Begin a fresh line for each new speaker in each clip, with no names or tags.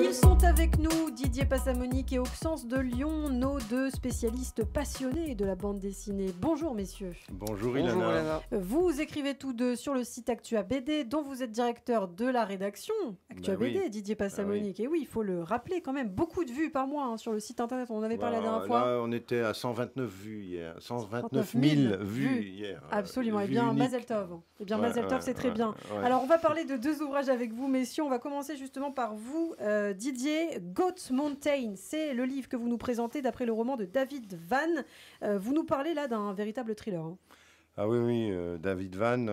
Ils sont avec nous, Didier Passamonique et Auxence de Lyon, nos deux spécialistes passionnés de la bande dessinée. Bonjour messieurs.
Bonjour Ilana.
Vous écrivez tous deux sur le site Actua BD, dont vous êtes directeur de la rédaction. Actua bah BD, Didier bah Passamonique. Et oui, il faut le rappeler quand même, beaucoup de vues par mois hein, sur le site internet, on en avait parlé la dernière bah, fois.
on était à 129 vues hier, 129 000, vues hier. Absolument, et eh bien Mazeltov. Et eh bien c'est très bien. Alors
on va parler de deux ouvrages avec vous messieurs, on va commencer justement par vous. Euh, Didier. Goat Mountain, c'est le livre que vous nous présentez d'après le roman de David Van. Euh, vous nous parlez là d'un véritable thriller. Hein.
Ah oui, oui, euh, David Van,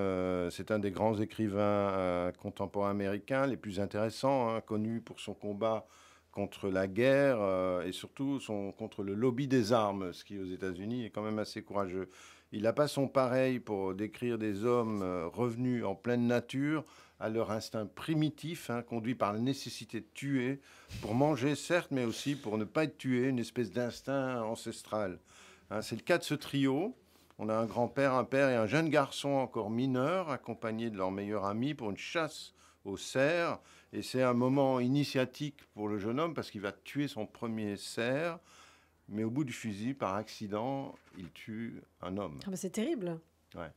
c'est un des grands écrivains contemporains américains les plus intéressants, hein, connu pour son combat contre la guerre et surtout contre le lobby des armes, ce qui aux États-Unis est quand même assez courageux. Il n'a pas son pareil pour décrire des hommes revenus en pleine nature à leur instinct primitif, hein, conduit par la nécessité de tuer, pour manger certes, mais aussi pour ne pas être tué, une espèce d'instinct ancestral. Hein, c'est le cas de ce trio. On a un grand-père, un père et un jeune garçon encore mineur, accompagné de leur meilleur ami pour une chasse au cerf. Et c'est un moment initiatique pour le jeune homme parce qu'il va tuer son premier cerf. Mais au bout du fusil, par accident, il tue un homme. Ah bah c'est terrible. Ouais.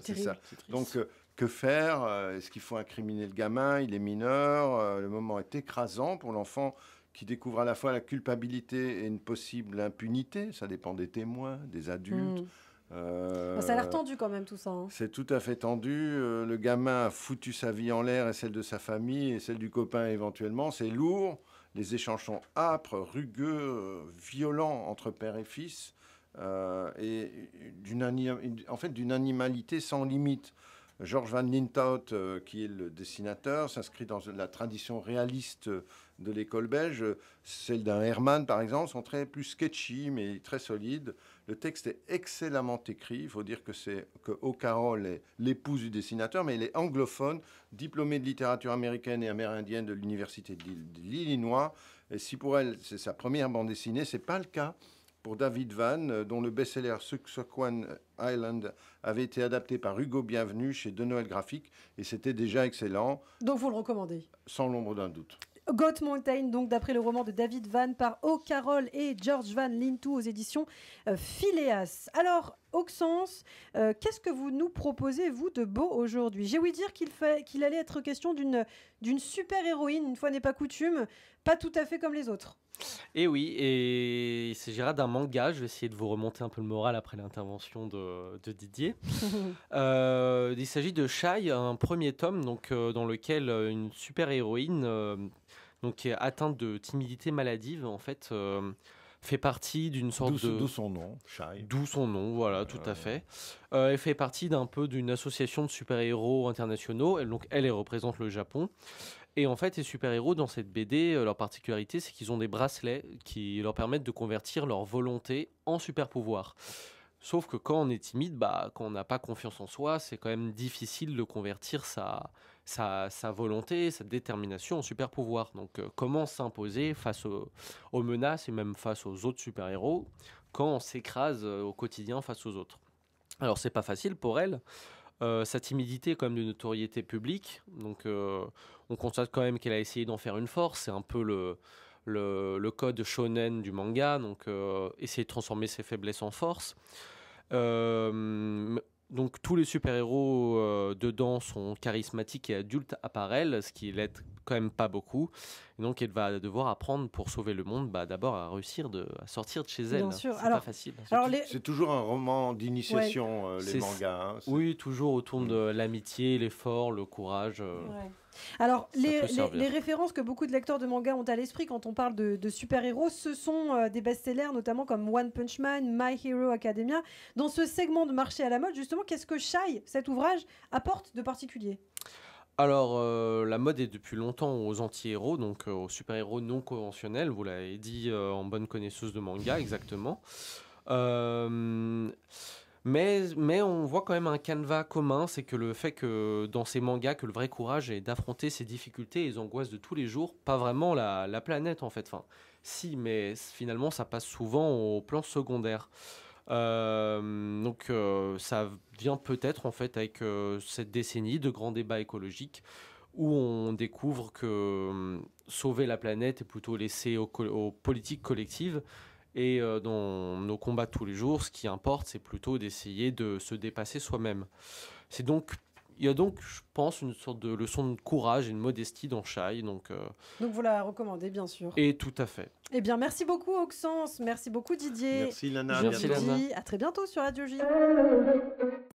C'est Ça. Donc, euh, que faire euh, Est-ce qu'il faut incriminer le gamin Il est mineur. Euh, le moment est écrasant pour l'enfant qui découvre à la fois la culpabilité et une possible impunité. Ça dépend des témoins, des adultes. Hmm. Euh, bah, ça a l'air tendu
quand même tout ça. Hein. C'est
tout à fait tendu. le gamin a foutu sa vie en l'air et celle de sa famille et celle du copain éventuellement. C'est lourd. Les échanges sont âpres, rugueux, violents entre père et fils. et d'une en fait, d'une animalité sans limite. Georges van Lintout, euh, qui est le dessinateur, s'inscrit dans la tradition réaliste de l'école belge, celle d'un Herman par exemple, sont très plus sketchy mais très solides. Le texte est excellemment écrit. Il faut dire que c'est que O'Carroll est l'épouse du dessinateur, mais elle est anglophone, diplômée de littérature américaine et amérindienne de l'université de l'Illinois. Et si pour elle c'est sa première bande dessinée, c'est pas le cas pour David Van, euh, dont le best-seller Suxoquan Island avait été adapté par Hugo Bienvenu chez De Noël Graphique et c'était déjà excellent.
Donc vous le recommandez
Sans l'ombre d'un
doute. Goat Mountain, donc d'après le roman de David Van par O'Carroll et George Van Lintou aux éditions euh, Phileas. Alors, Auxence, euh, qu'est-ce que vous nous proposez, vous, de beau aujourd'hui J'ai ouï dire qu'il allait être question d'une super-héroïne, une fois n'est pas coutume, pas tout à fait comme les autres.
Et oui, et il s'agira d'un manga. Je vais essayer de vous remonter un peu le moral après l'intervention de, Didier. Euh, il s'agit de Shai, un premier tome donc, euh, dans lequel euh, une super-héroïne donc, atteinte de timidité maladive en fait fait partie d'une sorte de... D'où son nom, Shai. D'où son nom, voilà, tout à euh. fait. Euh, elle fait partie d'un peu d'une association de super-héros internationaux, elle, donc elle, représente le Japon. Et en fait, les super-héros dans cette BD, euh, leur particularité, c'est qu'ils ont des bracelets qui leur permettent de convertir leur volonté en super pouvoirs Sauf que quand on est timide, bah, quand on n'a pas confiance en soi, c'est quand même difficile de convertir sa, sa, volonté, sa détermination en super pouvoir. Donc euh, comment s'imposer face aux, menaces et même face aux autres super-héros quand on s'écrase euh, au quotidien face aux autres Alors c'est pas facile pour elle. Euh, sa timidité est quand même de notoriété publique, donc on constate quand même qu'elle a essayé d'en faire une force. C'est un peu le, le, code shonen du manga, donc euh, essayer de transformer ses faiblesses en force. Euh, donc tous les super-héros euh, dedans sont charismatiques et adultes à part elle, ce qui l'aide quand même pas beaucoup. donc, elle va devoir apprendre pour sauver le monde, bah, d'abord à réussir de, à sortir de chez elle. C'est facile. C'est toujours un roman d'initiation, les mangas. Hein, oui, toujours autour de mm. l'amitié, l'effort, le courage.
Alors, les, références que beaucoup de lecteurs de manga ont à l'esprit quand on parle de, super-héros, ce sont euh, des best-sellers, notamment comme One Punch Man, My Hero Academia. Dans ce segment de marché à la mode, justement, qu'est-ce que Shai, cet ouvrage, apporte de particulier
alors, euh, la mode est depuis longtemps aux anti-héros, donc euh, aux super-héros non conventionnels, vous l'avez dit en bonne connaisseuse de manga, exactement. Euh, mais, on voit quand même un canevas commun, c'est que le fait que dans ces mangas, que le vrai courage est d'affronter ces difficultés et les angoisses de tous les jours, pas vraiment la, planète en fait. Enfin, si, mais finalement ça passe souvent au plan secondaire. Euh, donc euh, ça vient peut-être en fait avec euh, cette décennie de grands débats écologiques où on découvre que hum, sauver la planète est plutôt laissé aux politiques collectives et euh, dans nos combats tous les jours, ce qui importe, c'est plutôt d'essayer de se dépasser soi-même. C'est donc il y a donc, je pense, une sorte de leçon de courage et de modestie dans Chai. Donc, euh,
donc vous la recommandez, bien sûr. Et tout à fait. Eh bien, merci beaucoup, Auxence. Merci beaucoup, Didier. Merci, Lana. Merci, Lana. À très bientôt sur Radio J.